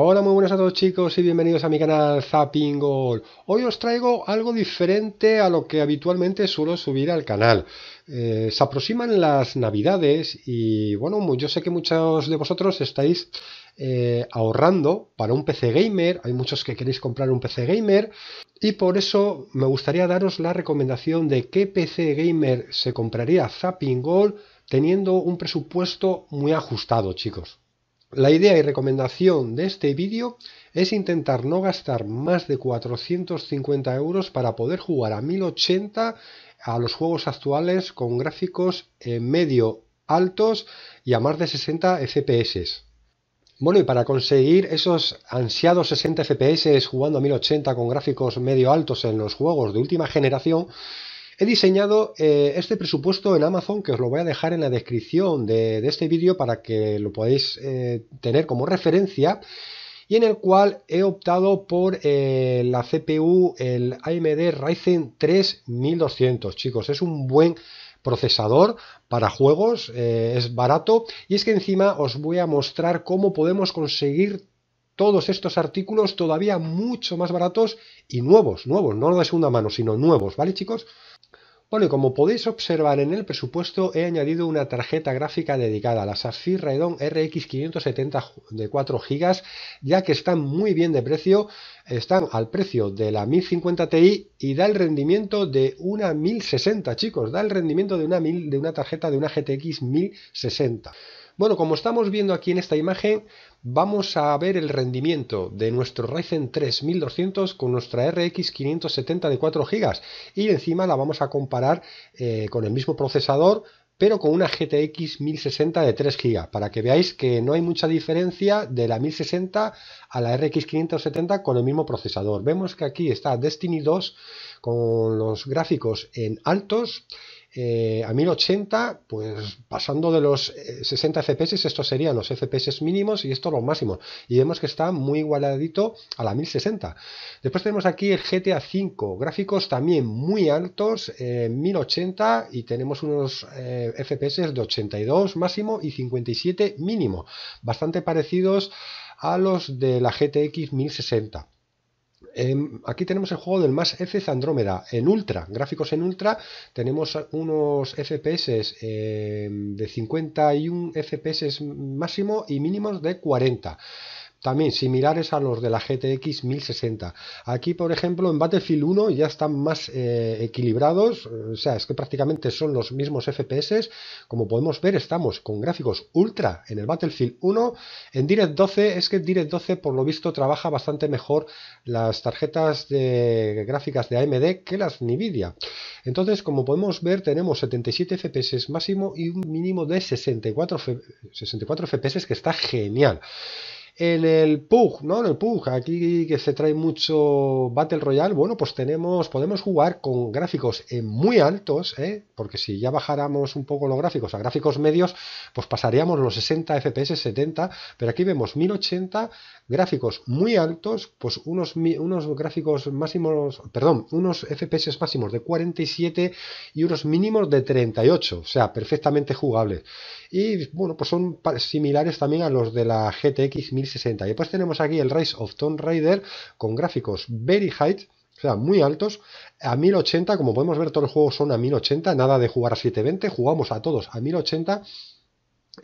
Hola, muy buenas a todos chicos y bienvenidos a mi canal Zapping Gold. Hoy os traigo algo diferente a lo que habitualmente suelo subir al canal. Eh, se aproximan las navidades y bueno, yo sé que muchos de vosotros estáis eh, ahorrando para un PC gamer, hay muchos que queréis comprar un PC gamer y por eso me gustaría daros la recomendación de qué PC gamer se compraría Zapping Gold teniendo un presupuesto muy ajustado chicos. La idea y recomendación de este vídeo es intentar no gastar más de 450 euros para poder jugar a 1080 a los juegos actuales con gráficos eh, medio altos y a más de 60 FPS. Bueno, y para conseguir esos ansiados 60 FPS jugando a 1080 con gráficos medio altos en los juegos de última generación, He diseñado eh, este presupuesto en Amazon que os lo voy a dejar en la descripción de, este vídeo para que lo podáis eh, tener como referencia y en el cual he optado por eh, la CPU, el AMD Ryzen 3 Chicos, es un buen procesador para juegos, es barato y es que encima os voy a mostrar cómo podemos conseguir todos estos artículos todavía mucho más baratos y nuevos, nuevos, no de segunda mano, sino nuevos, ¿vale chicos? Bueno, y como podéis observar en el presupuesto, he añadido una tarjeta gráfica dedicada a la Sapphire Redon RX 570 de 4 GB, ya que están muy bien de precio, están al precio de la 1050 Ti y da el rendimiento de una 1060, chicos, da el rendimiento de una, de una tarjeta de una GTX 1060. Bueno, como estamos viendo aquí en esta imagen, vamos a ver el rendimiento de nuestro Ryzen 3200 con nuestra RX 570 de 4 GB y encima la vamos a comparar eh, con el mismo procesador pero con una GTX 1060 de 3 GB, para que veáis que no hay mucha diferencia de la 1060 a la RX 570 con el mismo procesador. Vemos que aquí está Destiny 2 con los gráficos en altos eh, a 1080, pues pasando de los 60 eh, FPS, estos serían los FPS mínimos y estos los máximos. Y vemos que está muy igualadito a la 1060. Después tenemos aquí el GTA 5 gráficos también muy altos, 1080 eh, y tenemos unos FPS de 82 máximo y 57 mínimo, bastante parecidos a los de la GTX 1060 aquí tenemos el juego del más F Andrómeda en ultra, gráficos en ultra. Tenemos unos FPS de 51 FPS máximo y mínimos de 40 también similares a los de la GTX 1060. Aquí, por ejemplo, en Battlefield 1 ya están más eh, equilibrados, o sea, es que prácticamente son los mismos FPS. Como podemos ver, estamos con gráficos ultra en el Battlefield 1. En Direct 12 es que Direct 12 por lo visto trabaja bastante mejor las tarjetas de gráficas de AMD que las Nvidia. Entonces, como podemos ver, tenemos 77 FPS máximo y un mínimo de 64, 64 FPS que está genial. En el PUG, ¿no? En el aquí que se trae mucho Battle Royale, bueno, pues tenemos, podemos jugar con gráficos eh, muy altos, eh, porque si ya bajáramos un poco los gráficos a gráficos medios, pues pasaríamos los 60 FPS, 70, pero aquí vemos 1080, gráficos muy altos, pues unos, unos gráficos máximos, perdón, unos FPS máximos de 47 y unos mínimos de 38, o sea, perfectamente jugables. Y bueno, pues son similares también a los de la GTX 1060 y después tenemos aquí el Rise of Tomb Raider con gráficos very high, o sea, muy altos, a 1080, como podemos ver todos los juegos son a 1080, nada de jugar a 720, jugamos a todos a 1080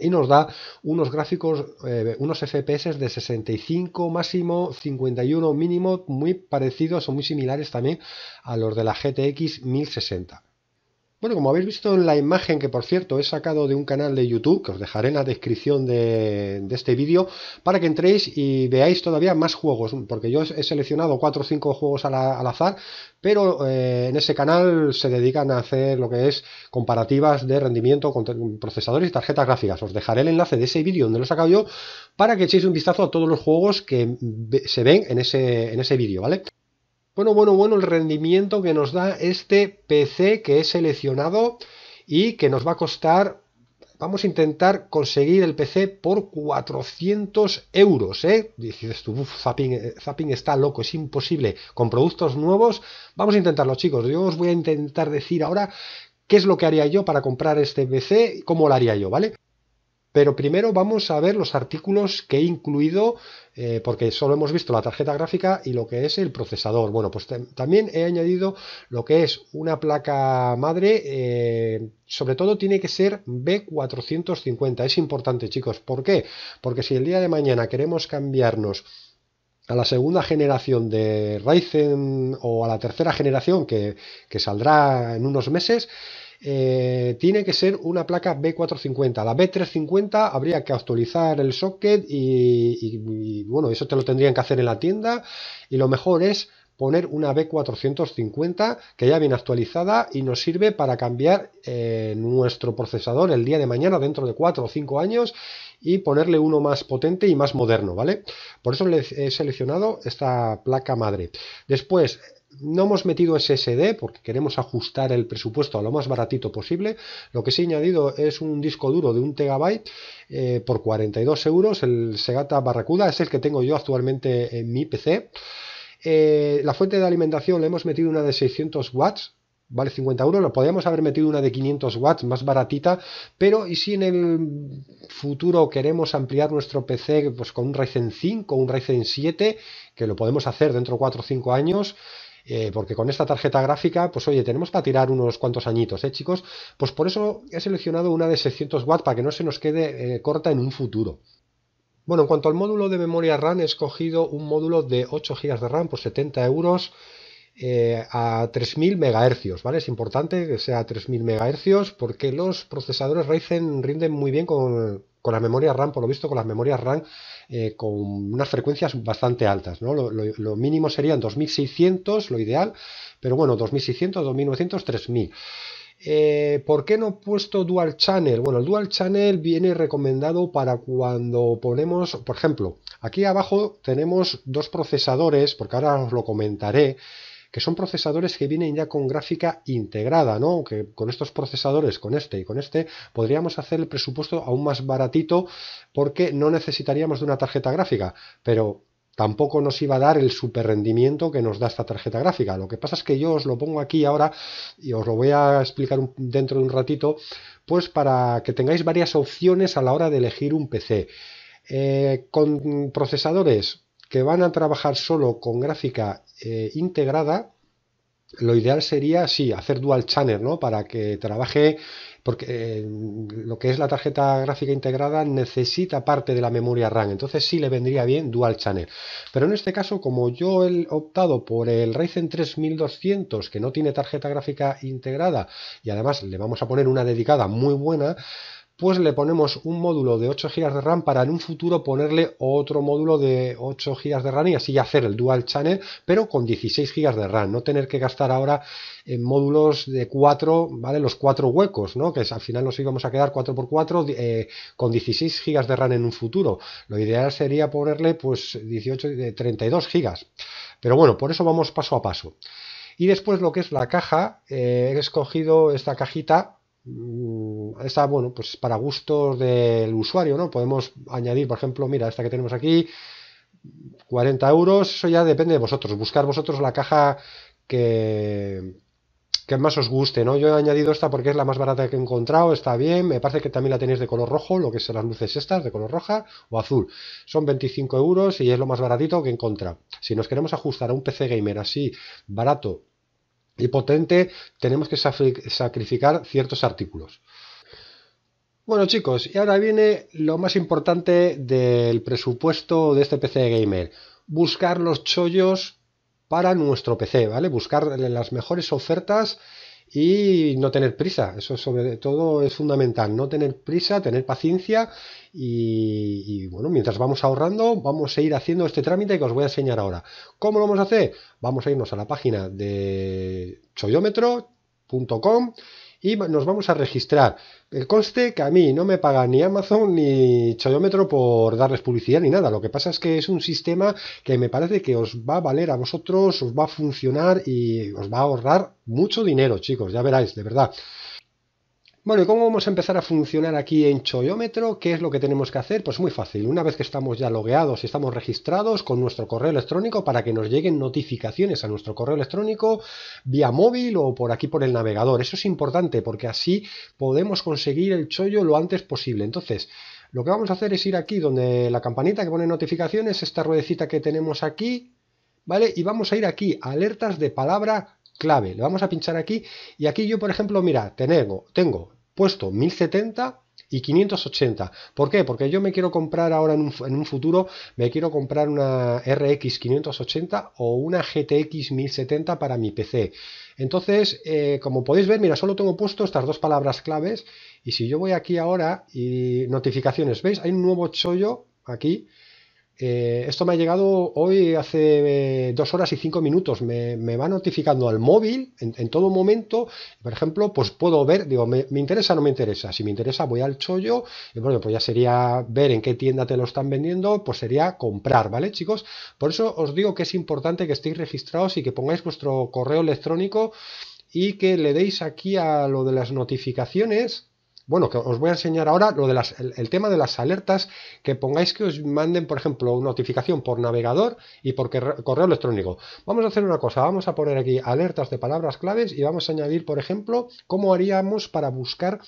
y nos da unos gráficos, eh, unos FPS de 65 máximo, 51 mínimo, muy parecidos o muy similares también a los de la GTX 1060. Bueno, como habéis visto en la imagen, que por cierto he sacado de un canal de YouTube, que os dejaré en la descripción de, este vídeo, para que entréis y veáis todavía más juegos, porque yo he seleccionado 4 o 5 juegos al, azar, pero eh, en ese canal se dedican a hacer lo que es comparativas de rendimiento con procesadores y tarjetas gráficas. Os dejaré el enlace de ese vídeo donde lo he sacado yo, para que echéis un vistazo a todos los juegos que se ven en ese, en ese vídeo, ¿vale? Bueno, bueno, bueno, el rendimiento que nos da este PC que he seleccionado y que nos va a costar, vamos a intentar conseguir el PC por 400 euros, ¿eh? Dices tú, zapping, eh, zapping está loco, es imposible. Con productos nuevos, vamos a intentarlo, chicos. Yo os voy a intentar decir ahora qué es lo que haría yo para comprar este PC, cómo lo haría yo, ¿vale? Pero primero vamos a ver los artículos que he incluido, eh, porque solo hemos visto la tarjeta gráfica y lo que es el procesador. Bueno, pues también he añadido lo que es una placa madre, eh, sobre todo tiene que ser B450. Es importante, chicos. ¿Por qué? Porque si el día de mañana queremos cambiarnos a la segunda generación de Ryzen o a la tercera generación que, que saldrá en unos meses, eh, tiene que ser una placa B450. La B350 habría que actualizar el socket y, bueno, eso te lo tendrían que hacer en la tienda y lo mejor es poner una B450 que ya viene actualizada y nos sirve para cambiar eh, nuestro procesador el día de mañana dentro de 4 o 5 años y ponerle uno más potente y más moderno, ¿vale? Por eso he seleccionado esta placa madre. Después, no hemos metido SSD porque queremos ajustar el presupuesto a lo más baratito posible. Lo que sí he añadido es un disco duro de un tb eh, por 42 euros. El Segata Barracuda es el que tengo yo actualmente en mi PC. Eh, la fuente de alimentación le hemos metido una de 600 watts, vale 50 euros, lo podríamos haber metido una de 500 watts más baratita, pero y si en el futuro queremos ampliar nuestro PC pues, con un Ryzen 5 o un Ryzen 7, que lo podemos hacer dentro de 4 o 5 años, eh, porque con esta tarjeta gráfica, pues oye, tenemos para tirar unos cuantos añitos, ¿eh, chicos? Pues por eso he seleccionado una de 600 watts, para que no se nos quede eh, corta en un futuro. Bueno, en cuanto al módulo de memoria RAM, he escogido un módulo de 8 GB de RAM por 70 euros. Eh, a 3000 MHz, ¿vale? Es importante que sea 3000 MHz porque los procesadores Ryzen rinden muy bien con, con las memorias RAM, por lo visto, con las memorias RAM eh, con unas frecuencias bastante altas. ¿no? Lo, mínimo serían 2600, lo ideal, pero bueno, 2600, 2900, 3000. ¿Por qué no he puesto Dual Channel? Bueno, el Dual Channel viene recomendado para cuando ponemos, por ejemplo, aquí abajo tenemos dos procesadores, porque ahora os lo comentaré, que son procesadores que vienen ya con gráfica integrada, ¿no? Que con estos procesadores, con este y con este, podríamos hacer el presupuesto aún más baratito porque no necesitaríamos de una tarjeta gráfica, pero tampoco nos iba a dar el super rendimiento que nos da esta tarjeta gráfica. Lo que pasa es que yo os lo pongo aquí ahora y os lo voy a explicar dentro de un ratito, pues para que tengáis varias opciones a la hora de elegir un PC. Eh, con procesadores van a trabajar solo con gráfica eh, integrada, lo ideal sería, sí, hacer dual channel, ¿no? Para que trabaje, porque eh, lo que es la tarjeta gráfica integrada necesita parte de la memoria RAM, entonces sí le vendría bien dual channel. Pero en este caso, como yo he optado por el Ryzen 3200, que no tiene tarjeta gráfica integrada, y además le vamos a poner una dedicada muy buena, pues le ponemos un módulo de 8 GB de RAM para en un futuro ponerle otro módulo de 8 GB de RAM y así hacer el dual channel, pero con 16 GB de RAM, no tener que gastar ahora en módulos de 4, ¿vale? Los 4 huecos, ¿no? Que al final nos íbamos a quedar 4x4 eh, con 16 GB de RAM en un futuro. Lo ideal sería ponerle pues 18, de 32 GB. Pero bueno, por eso vamos paso a paso. Y después lo que es la caja, eh, he escogido esta cajita Mm, está bueno, pues para gustos del usuario, ¿no? Podemos añadir, por ejemplo, mira, esta que tenemos aquí, 40 euros, eso ya depende de vosotros, buscar vosotros la caja que, que más os guste, ¿no? Yo he añadido esta porque es la más barata que he encontrado, está bien, me parece que también la tenéis de color rojo, lo que son las luces estas, de color roja o azul. Son 25 euros y es lo más baratito que he Si nos queremos ajustar a un PC gamer así, barato, y potente, tenemos que sacrificar ciertos artículos. Bueno chicos, y ahora viene lo más importante del presupuesto de este PC gamer. Buscar los chollos para nuestro PC, ¿vale? Buscar las mejores ofertas y no tener prisa. Eso sobre todo es fundamental. No tener prisa, tener paciencia y, bueno, mientras vamos ahorrando, vamos a ir haciendo este trámite que os voy a enseñar ahora. ¿Cómo lo vamos a hacer? Vamos a irnos a la página de choyómetro.com y nos vamos a registrar. El coste que a mí no me paga ni Amazon ni Chayómetro por darles publicidad ni nada. Lo que pasa es que es un sistema que me parece que os va a valer a vosotros, os va a funcionar y os va a ahorrar mucho dinero, chicos. Ya veráis, de verdad. Bueno, ¿y cómo vamos a empezar a funcionar aquí en Choyómetro? ¿Qué es lo que tenemos que hacer? Pues muy fácil. Una vez que estamos ya logueados y estamos registrados con nuestro correo electrónico para que nos lleguen notificaciones a nuestro correo electrónico vía móvil o por aquí por el navegador. Eso es importante porque así podemos conseguir el Choyo lo antes posible. Entonces, lo que vamos a hacer es ir aquí donde la campanita que pone notificaciones, esta ruedecita que tenemos aquí, ¿vale? Y vamos a ir aquí, alertas de palabra clave. Le vamos a pinchar aquí y aquí yo, por ejemplo, mira, tengo, tengo puesto 1070 y 580. ¿Por qué? Porque yo me quiero comprar ahora en un, futuro, me quiero comprar una RX 580 o una GTX 1070 para mi PC. Entonces, eh, como podéis ver, mira, solo tengo puesto estas dos palabras claves y si yo voy aquí ahora y notificaciones, ¿veis? Hay un nuevo chollo aquí eh, esto me ha llegado hoy hace eh, dos horas y cinco minutos. Me, va notificando al móvil en, todo momento. Por ejemplo, pues puedo ver, digo, me, me interesa o no me interesa. Si me interesa, voy al chollo. Y bueno, pues ya sería ver en qué tienda te lo están vendiendo, pues sería comprar, ¿vale, chicos? Por eso os digo que es importante que estéis registrados y que pongáis vuestro correo electrónico y que le deis aquí a lo de las notificaciones bueno, que os voy a enseñar ahora lo el, tema de las alertas, que pongáis que os manden, por ejemplo, una notificación por navegador y por correo electrónico. Vamos a hacer una cosa, vamos a poner aquí alertas de palabras claves y vamos a añadir, por ejemplo, cómo haríamos para buscar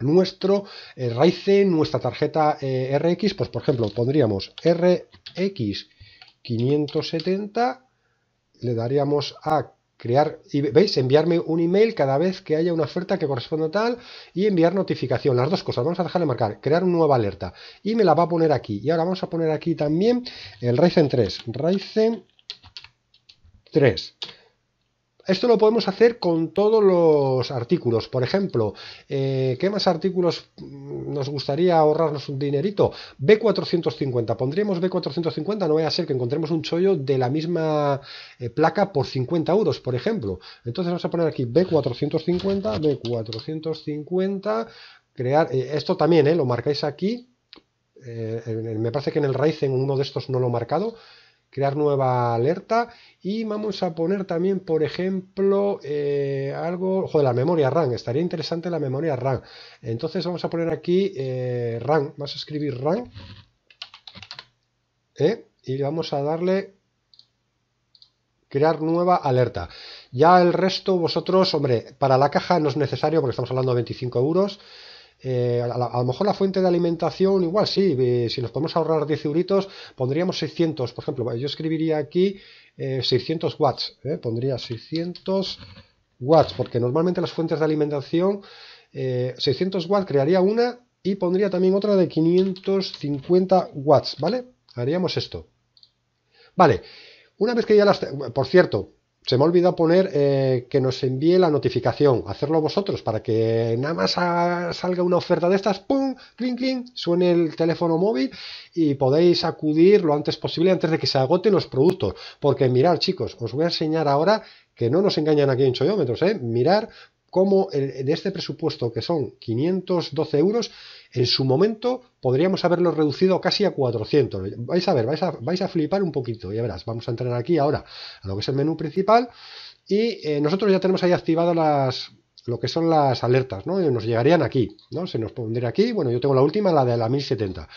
nuestro eh, raíz en nuestra tarjeta eh, RX, pues por ejemplo, pondríamos RX 570, le daríamos a crear y veis enviarme un email cada vez que haya una oferta que corresponda a tal y enviar notificación las dos cosas vamos a dejarle marcar crear una nueva alerta y me la va a poner aquí y ahora vamos a poner aquí también el Ryzen 3 Ryzen 3 esto lo podemos hacer con todos los artículos. Por ejemplo, eh, ¿qué más artículos mm, nos gustaría ahorrarnos un dinerito? B450. Pondríamos B450, no vaya a ser que encontremos un chollo de la misma eh, placa por 50 euros, por ejemplo. Entonces vamos a poner aquí B450, B450, crear, eh, esto también, lo marcáis aquí. me parece que en el en uno de estos no lo he marcado crear nueva alerta y vamos a poner también, por ejemplo, eh, algo, joder, la memoria RAM, estaría interesante la memoria RAM. Entonces vamos a poner aquí eh, RAM, vamos a escribir RAM ¿eh? y vamos a darle crear nueva alerta. Ya el resto vosotros, hombre, para la caja no es necesario porque estamos hablando de 25 euros. Eh, a, lo mejor la fuente de alimentación, igual sí, eh, si nos podemos ahorrar 10 euritos, pondríamos 600, por ejemplo, yo escribiría aquí 600 eh, watts, pondría 600 watts, porque normalmente las fuentes de alimentación, 600 watts crearía una y pondría también otra de 550 watts, ¿vale? Haríamos esto. Vale, una vez que ya las... Por cierto, se me ha olvidado poner eh, que nos envíe la notificación, hacerlo vosotros para que nada más salga una oferta de estas, ¡pum! clink Suene el teléfono móvil y podéis acudir lo antes posible antes de que se agoten los productos. Porque mirar, chicos, os voy a enseñar ahora que no nos engañan aquí en Choyómetros, ¿eh? Mirar cómo de este presupuesto, que son 512 euros, en su momento podríamos haberlo reducido casi a 400. Vais a ver, vais a, flipar un poquito, ya verás. Vamos a entrar aquí ahora a lo que es el menú principal y eh, nosotros ya tenemos ahí activadas las lo que son las alertas, ¿no? Nos llegarían aquí, ¿no? Se nos pondría aquí, bueno, yo tengo la última, la de la 1070.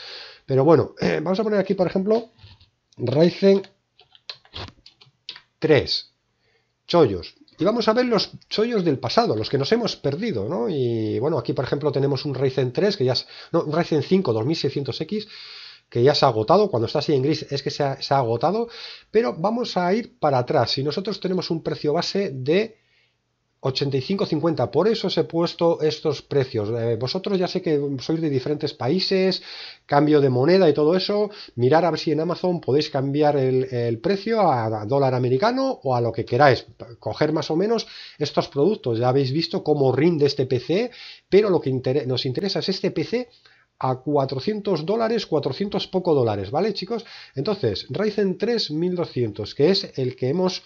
Pero bueno, vamos a poner aquí, por ejemplo, Ryzen 3, chollos, y vamos a ver los chollos del pasado, los que nos hemos perdido, ¿no? Y bueno, aquí por ejemplo tenemos un Ryzen 3, que ya no, un Ryzen 5 2600X, que ya se ha agotado, cuando está así en gris es que se ha, se ha agotado, pero vamos a ir para atrás si nosotros tenemos un precio base de 85-50, por eso os he puesto estos precios. Eh, vosotros ya sé que sois de diferentes países, cambio de moneda y todo eso. Mirar a ver si en Amazon podéis cambiar el, precio a dólar americano o a lo que queráis. Coger más o menos estos productos. Ya habéis visto cómo rinde este PC, pero lo que nos interesa es este PC a 400 dólares, 400 poco dólares, ¿vale chicos? Entonces, Ryzen 3 1200, que es el que hemos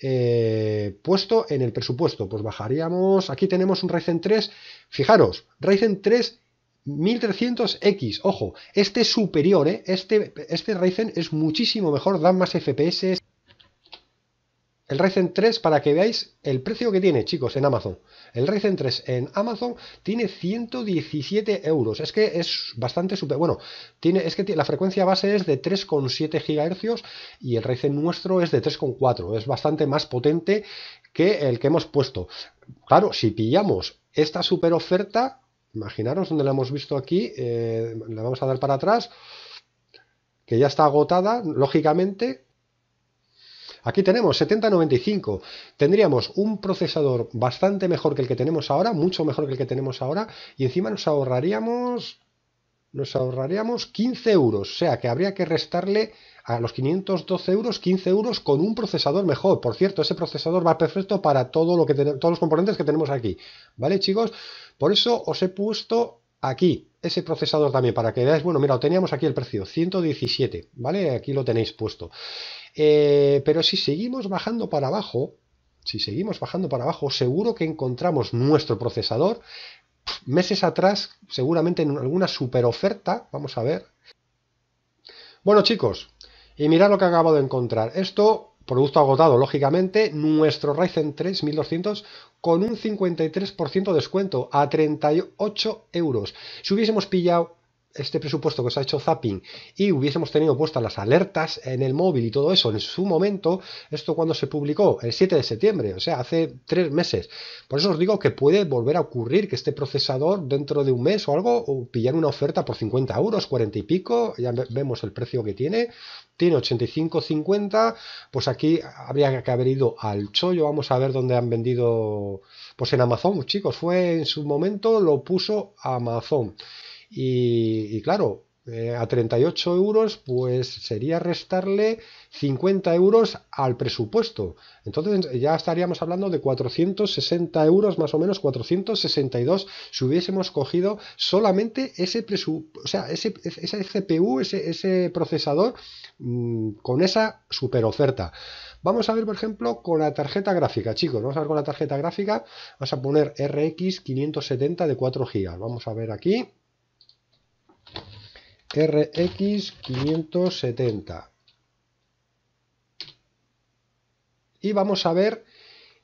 eh, puesto en el presupuesto, pues bajaríamos, aquí tenemos un Ryzen 3, fijaros, Ryzen 3 1300X, ojo, este superior, ¿eh? este, este Ryzen es muchísimo mejor, da más FPS, el Ryzen 3 para que veáis el precio que tiene, chicos, en Amazon. El Ryzen 3 en Amazon tiene 117 euros. Es que es bastante super. Bueno, tiene, es que la frecuencia base es de 3,7 GHz y el Ryzen nuestro es de 3,4. Es bastante más potente que el que hemos puesto. Claro, si pillamos esta super oferta, imaginaros donde la hemos visto aquí, eh, la vamos a dar para atrás, que ya está agotada, lógicamente Aquí tenemos 7095. Tendríamos un procesador bastante mejor que el que tenemos ahora, mucho mejor que el que tenemos ahora, y encima nos ahorraríamos nos ahorraríamos 15 euros, o sea que habría que restarle a los 512 euros 15 euros con un procesador mejor. Por cierto, ese procesador va perfecto para todo lo que todos los componentes que tenemos aquí, ¿vale chicos? Por eso os he puesto aquí ese procesador también para que veáis, bueno, mira, teníamos aquí el precio, 117, ¿vale? Aquí lo tenéis puesto. Eh, pero si seguimos bajando para abajo, si seguimos bajando para abajo, seguro que encontramos nuestro procesador meses atrás, seguramente en alguna super oferta, vamos a ver. Bueno chicos, y mirad lo que acabo de encontrar. Esto Producto agotado, lógicamente, nuestro Ryzen 3 con un 53% de descuento a 38 euros. Si hubiésemos pillado este presupuesto que se ha hecho Zapping y hubiésemos tenido puestas las alertas en el móvil y todo eso en su momento, esto cuando se publicó, el 7 de septiembre, o sea, hace tres meses. Por eso os digo que puede volver a ocurrir que este procesador dentro de un mes o algo o pillar una oferta por 50 euros, 40 y pico, ya vemos el precio que tiene, tiene 50 pues aquí habría que haber ido al chollo, vamos a ver dónde han vendido, pues en Amazon, chicos, fue en su momento, lo puso Amazon. Y, claro, eh, a 38 euros, pues sería restarle 50 euros al presupuesto. Entonces ya estaríamos hablando de 460 euros, más o menos 462, si hubiésemos cogido solamente ese presupuesto, sea, ese, CPU, ese, procesador mm, con esa super oferta. Vamos a ver, por ejemplo, con la tarjeta gráfica, chicos. Vamos a ver con la tarjeta gráfica. Vamos a poner RX 570 de 4 GB. Vamos a ver aquí. RX570. Y vamos a ver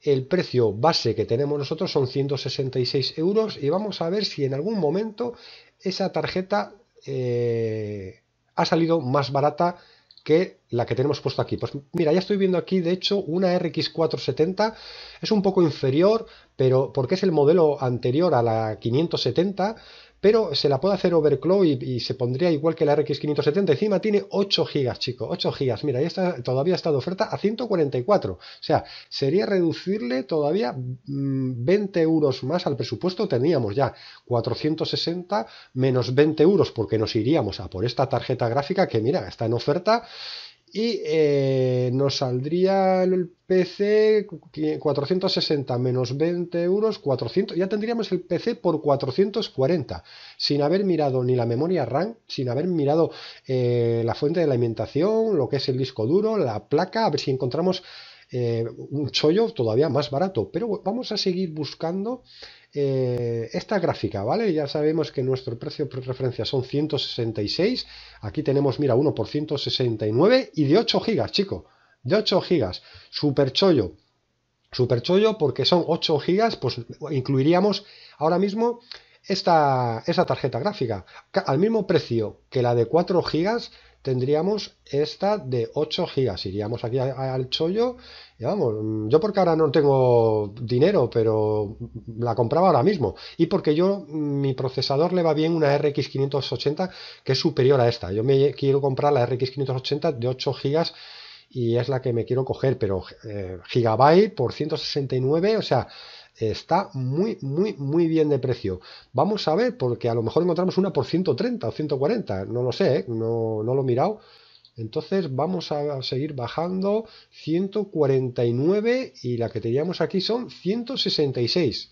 el precio base que tenemos nosotros, son 166 euros, y vamos a ver si en algún momento esa tarjeta eh, ha salido más barata que la que tenemos puesto aquí. Pues mira, ya estoy viendo aquí, de hecho, una RX470. Es un poco inferior, pero porque es el modelo anterior a la 570, pero se la puede hacer overclock y, se pondría igual que la RX 570. Encima tiene 8 GB, chicos, 8 GB. Mira, y todavía está de oferta a 144. O sea, sería reducirle todavía 20 mm, euros más al presupuesto. Teníamos ya 460 menos 20 euros porque nos iríamos a por esta tarjeta gráfica que, mira, está en oferta y eh, nos saldría el PC 460 menos 20 euros, 400, ya tendríamos el PC por 440, sin haber mirado ni la memoria RAM, sin haber mirado eh, la fuente de alimentación, lo que es el disco duro, la placa, a ver si encontramos eh, un chollo todavía más barato. Pero vamos a seguir buscando eh, esta gráfica, ¿vale? Ya sabemos que nuestro precio por referencia son 166. Aquí tenemos, mira, uno por 169 y de 8 gigas, chico. De 8 gigas. Super chollo. Super chollo porque son 8 gigas, pues incluiríamos ahora mismo esta, esa tarjeta gráfica. Al mismo precio que la de 4 gigas, tendríamos esta de 8 gigas. Iríamos aquí al chollo. Y vamos, mm, yo porque ahora no tengo dinero, pero la compraba ahora mismo. Y porque yo, mm, mi procesador le va bien una RX 580 que es superior a esta. Yo me quiero comprar la RX 580 de 8 gigas y es la que me quiero coger, pero eh, gigabyte por 169, o sea, está muy, muy, muy bien de precio. Vamos a ver, porque a lo mejor encontramos una por 130 o 140, no lo sé, ¿eh? no, no, lo he mirado. Entonces vamos a seguir bajando 149 y la que teníamos aquí son 166.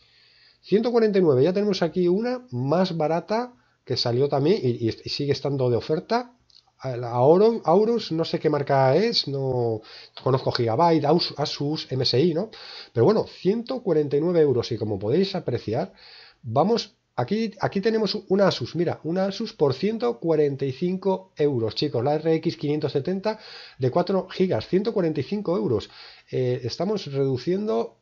149, ya tenemos aquí una más barata que salió también y sigue estando de oferta Ahora, Aurus, no sé qué marca es, no conozco Gigabyte, Asus, MSI, ¿no? Pero bueno, 149 euros y como podéis apreciar, vamos, aquí, aquí tenemos una Asus, mira, una Asus por 145 euros, chicos, la RX 570 de 4 gigas, 145 euros. Eh, estamos reduciendo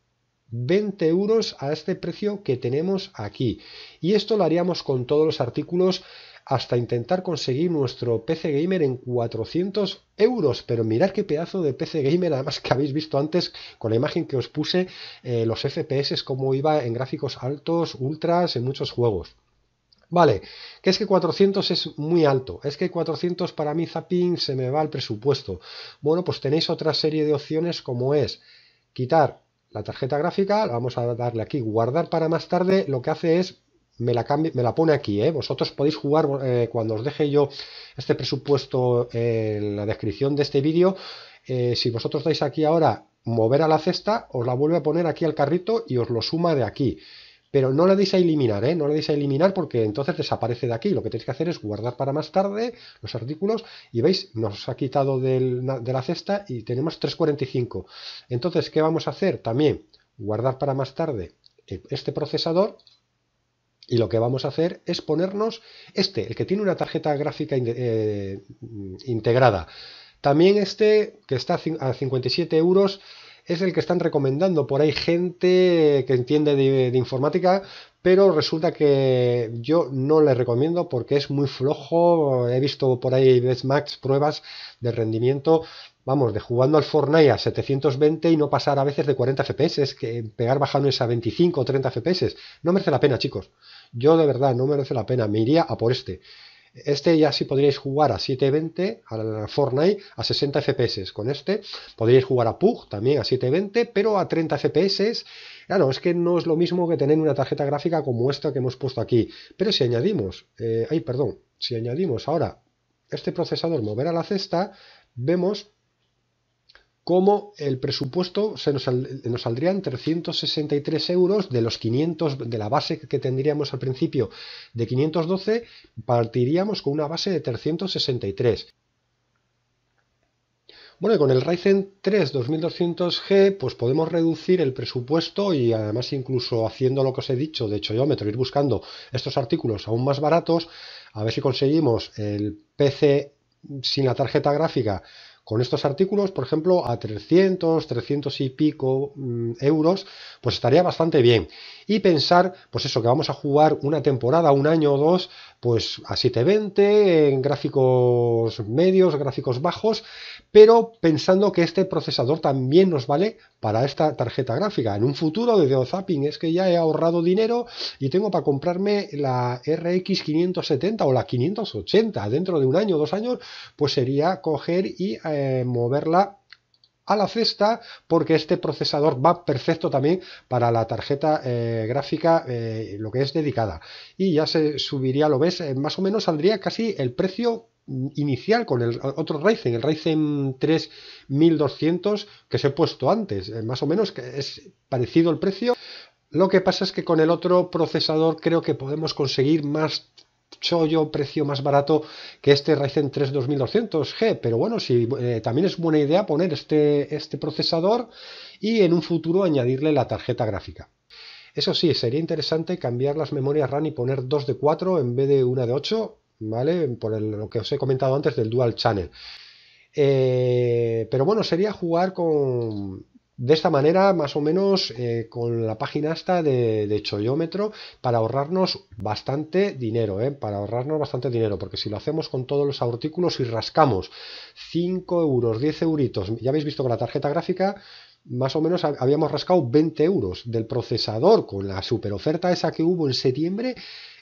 20 euros a este precio que tenemos aquí. Y esto lo haríamos con todos los artículos hasta intentar conseguir nuestro PC Gamer en 400 euros. Pero mirad qué pedazo de PC Gamer, además que habéis visto antes con la imagen que os puse, eh, los FPS, como iba en gráficos altos, ultras, en muchos juegos. Vale, que es que 400 es muy alto, es que 400 para mí zapping se me va el presupuesto. Bueno, pues tenéis otra serie de opciones como es quitar la tarjeta gráfica, vamos a darle aquí guardar para más tarde, lo que hace es me la, pone aquí. ¿eh? Vosotros podéis jugar eh, cuando os deje yo este presupuesto en la descripción de este vídeo. Eh, si vosotros dais aquí ahora mover a la cesta, os la vuelve a poner aquí al carrito y os lo suma de aquí. Pero no le deis a eliminar, No le dais a eliminar porque entonces desaparece de aquí. Lo que tenéis que hacer es guardar para más tarde los artículos y veis, nos ha quitado de la cesta y tenemos 3.45. Entonces, ¿qué vamos a hacer? También guardar para más tarde este procesador y lo que vamos a hacer es ponernos este, el que tiene una tarjeta gráfica eh, integrada. También este, que está a 57 euros, es el que están recomendando por ahí gente que entiende de, informática, pero resulta que yo no le recomiendo porque es muy flojo. He visto por ahí Max pruebas de rendimiento vamos, de jugando al Fortnite a 720 y no pasar a veces de 40 FPS, que pegar bajones a 25 o 30 FPS. No merece la pena, chicos. Yo de verdad no merece la pena. Me iría a por este. Este ya sí podríais jugar a 720, al Fortnite a 60 FPS. Con este podríais jugar a Pug también a 720, pero a 30 FPS. Claro, es que no es lo mismo que tener una tarjeta gráfica como esta que hemos puesto aquí. Pero si añadimos, eh, ay, perdón, si añadimos ahora este procesador mover a la cesta, vemos como el presupuesto nos, saldría saldrían 363 euros de los 500 de la base que tendríamos al principio de 512 partiríamos con una base de 363 bueno, y con el Ryzen 3 2200G, pues podemos reducir el presupuesto y además incluso haciendo lo que os he dicho, de hecho yo me ir buscando estos artículos aún más baratos, a ver si conseguimos el PC sin la tarjeta gráfica con estos artículos, por ejemplo, a 300, 300 y pico mm, euros, pues estaría bastante bien. Y pensar, pues eso, que vamos a jugar una temporada, un año o dos, pues a 720, en gráficos medios, gráficos bajos, pero pensando que este procesador también nos vale para esta tarjeta gráfica. En un futuro, de Zapping, es que ya he ahorrado dinero y tengo para comprarme la RX 570 o la 580 dentro de un año, dos años, pues sería coger y eh, moverla a la cesta porque este procesador va perfecto también para la tarjeta eh, gráfica eh, lo que es dedicada y ya se subiría lo ves eh, más o menos saldría casi el precio inicial con el otro Ryzen, el Ryzen 3200 que se he puesto antes, más o menos que es parecido el precio. Lo que pasa es que con el otro procesador creo que podemos conseguir más yo precio más barato que este Ryzen 3 2200G, pero bueno, si eh, también es buena idea poner este, este procesador y en un futuro añadirle la tarjeta gráfica. Eso sí, sería interesante cambiar las memorias RAM y poner dos de 4 en vez de una de 8, ¿vale? Por lo que os he comentado antes del dual channel. Eh, pero bueno, sería jugar con, de esta manera, más o menos, eh, con la página esta de, de Choyómetro, para ahorrarnos bastante dinero, eh, para ahorrarnos bastante dinero, porque si lo hacemos con todos los artículos y rascamos 5 euros, 10 euritos, ya habéis visto con la tarjeta gráfica, más o menos habíamos rascado 20 euros del procesador con la super oferta esa que hubo en septiembre.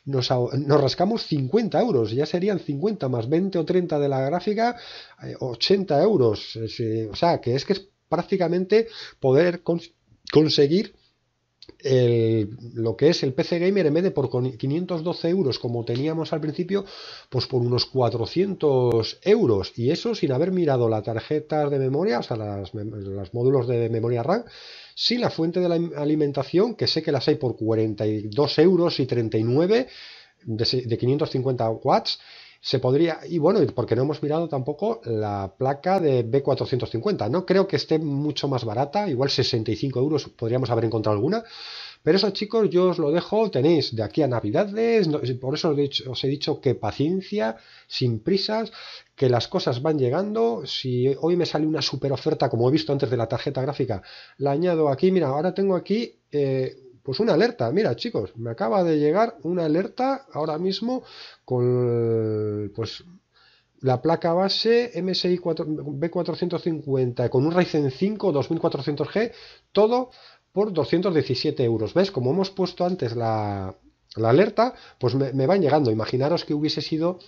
Nos, nos, rascamos 50 euros, ya serían 50 más 20 o 30 de la gráfica, 80 eh, euros. Eh, o sea, que es que es prácticamente poder conseguir el, lo que es el PC Gamer en vez de por 512 euros como teníamos al principio, pues por unos 400 euros y eso sin haber mirado las tarjetas de memoria, o sea, las, los módulos de memoria RAM, sin la fuente de la alimentación, que sé que las hay por 42 euros y 39 de, de 550 watts se podría, y bueno, porque no hemos mirado tampoco la placa de B450, ¿no? Creo que esté mucho más barata, igual 65 euros podríamos haber encontrado alguna. Pero eso, chicos, yo os lo dejo, tenéis de aquí a Navidades, por eso os he, dicho, que paciencia, sin prisas, que las cosas van llegando. Si hoy me sale una super oferta, como he visto antes de la tarjeta gráfica, la añado aquí. Mira, ahora tengo aquí eh, pues una alerta. Mira, chicos, me acaba de llegar una alerta ahora mismo con pues la placa base MSI B450 con un Ryzen 5 2400G, todo por 217 euros. ¿Ves? Como hemos puesto antes la, alerta, pues me, van llegando. Imaginaros que hubiese sido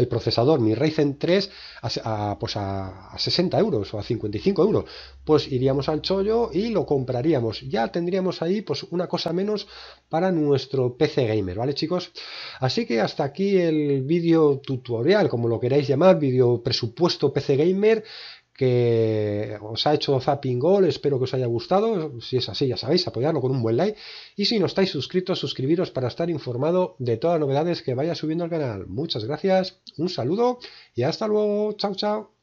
el procesador, mi Ryzen 3, a, pues a, a 60 euros o a 55 euros, pues iríamos al chollo y lo compraríamos. Ya tendríamos ahí pues una cosa menos para nuestro PC gamer, ¿vale chicos? Así que hasta aquí el vídeo tutorial, como lo queráis llamar, vídeo presupuesto PC gamer que os ha hecho Zapping gol, Espero que os haya gustado. Si es así, ya sabéis, apoyarlo con un buen like. Y si no estáis suscritos, suscribiros para estar informado de todas las novedades que vaya subiendo al canal. Muchas gracias, un saludo y hasta luego. Chao, chao.